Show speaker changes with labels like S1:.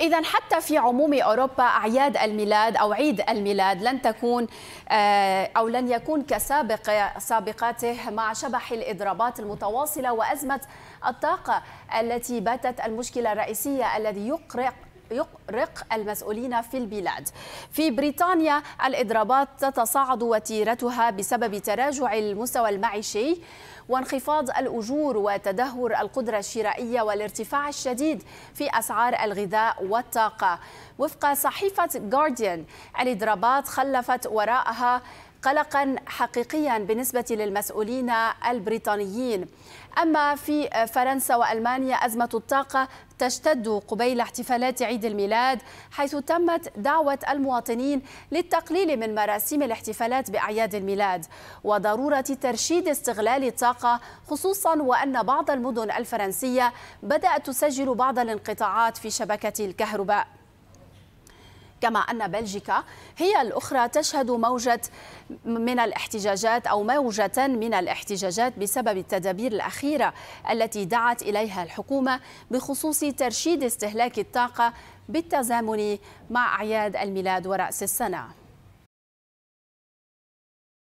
S1: إذا حتى في عموم أوروبا أعياد الميلاد أو عيد الميلاد لن تكون آه، أو لن يكون كسابق سابقاته مع شبح الإضرابات المتواصلة وأزمة الطاقة التي باتت المشكلة الرئيسية الذي يقرق يقرق المسؤولين في البلاد في بريطانيا الإضرابات تتصاعد وتيرتها بسبب تراجع المستوى المعيشي وانخفاض الأجور وتدهور القدرة الشرائية والارتفاع الشديد في أسعار الغذاء والطاقة وفق صحيفة غارديان الإضرابات خلفت وراءها قلقا حقيقيا بالنسبة للمسؤولين البريطانيين أما في فرنسا وألمانيا أزمة الطاقة تشتد قبيل احتفالات عيد الميلاد حيث تمت دعوة المواطنين للتقليل من مراسيم الاحتفالات بأعياد الميلاد وضرورة ترشيد استغلال الطاقة خصوصا وأن بعض المدن الفرنسية بدأت تسجل بعض الانقطاعات في شبكة الكهرباء كما أن بلجيكا هي الأخرى تشهد موجة من الاحتجاجات أو موجة من الاحتجاجات بسبب التدابير الأخيرة التي دعت إليها الحكومة بخصوص ترشيد استهلاك الطاقة بالتزامن مع أعياد الميلاد ورأس السنة